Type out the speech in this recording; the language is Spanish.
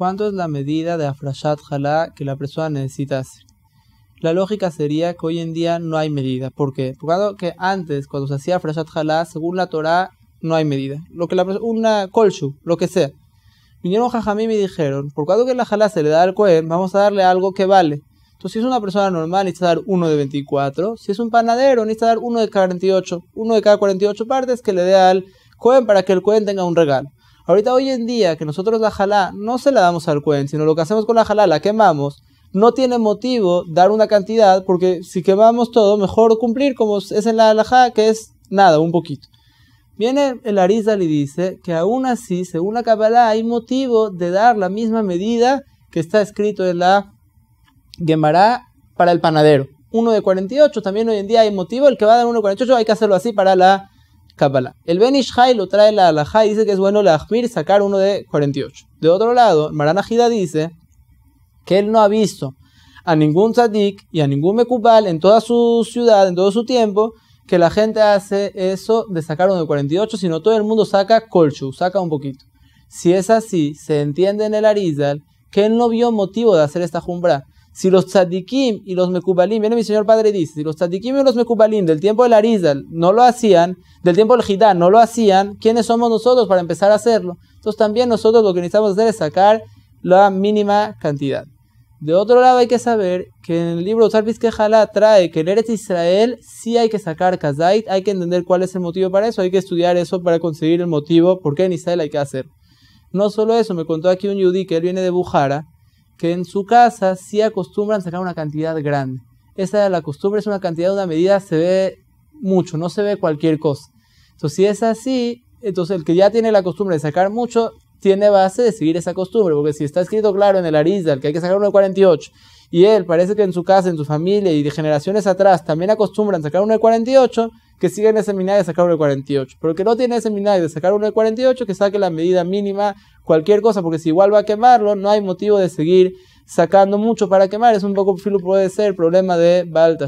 ¿Cuánto es la medida de Afrashat Jalá que la persona necesita hacer? La lógica sería que hoy en día no hay medida. ¿Por qué? Porque antes, cuando se hacía Afrashat Jalá, según la Torah, no hay medida. Lo que la una kolshu, lo que sea. Vinieron Jajamí y me dijeron, por cuanto que la Jalá se le da al Cohen, vamos a darle algo que vale. Entonces, si es una persona normal, necesita dar uno de 24. Si es un panadero, necesita dar uno de 48. Uno de cada 48 partes que le dé al Cohen para que el Cohen tenga un regalo. Ahorita hoy en día que nosotros la jalá no se la damos al cuén, sino lo que hacemos con la jalá, la quemamos, no tiene motivo dar una cantidad, porque si quemamos todo, mejor cumplir como es en la jalá que es nada, un poquito. Viene el Arizal y dice que aún así, según la Kabbalah, hay motivo de dar la misma medida que está escrito en la Gemara para el panadero. 1 de 48, también hoy en día hay motivo, el que va a dar uno de 48 hay que hacerlo así para la el Ben Ishai lo trae la Jai y dice que es bueno la Ahmir sacar uno de 48. De otro lado, Marana dice que él no ha visto a ningún tzadik y a ningún mekubal en toda su ciudad, en todo su tiempo, que la gente hace eso de sacar uno de 48, sino todo el mundo saca colchu, saca un poquito. Si es así, se entiende en el Arizal que él no vio motivo de hacer esta jumbra si los tzadikim y los mekubalim, viene mi señor padre dice, si los tzadikim y los mekubalim del tiempo la Arizal no lo hacían, del tiempo del Hidá no lo hacían, ¿quiénes somos nosotros para empezar a hacerlo? Entonces también nosotros lo que necesitamos hacer es sacar la mínima cantidad. De otro lado hay que saber que en el libro Sarpis Kehala trae que en Eretz Israel sí hay que sacar kazait, hay que entender cuál es el motivo para eso, hay que estudiar eso para conseguir el motivo por qué en Israel hay que hacer. No solo eso, me contó aquí un yudí que él viene de Bujara, que en su casa sí acostumbran sacar una cantidad grande. Esa la costumbre es una cantidad, una medida se ve mucho, no se ve cualquier cosa. Entonces, si es así, entonces el que ya tiene la costumbre de sacar mucho, tiene base de seguir esa costumbre, porque si está escrito claro en el Arizal que hay que sacar uno 48, y él parece que en su casa, en su familia y de generaciones atrás también acostumbran sacar uno de 48, que sigan ese minario de sacar 48, Pero que no tiene ese y de sacar uno 48, que saque la medida mínima, cualquier cosa, porque si igual va a quemarlo, no hay motivo de seguir sacando mucho para quemar. Es un poco, puede ser, problema de Baal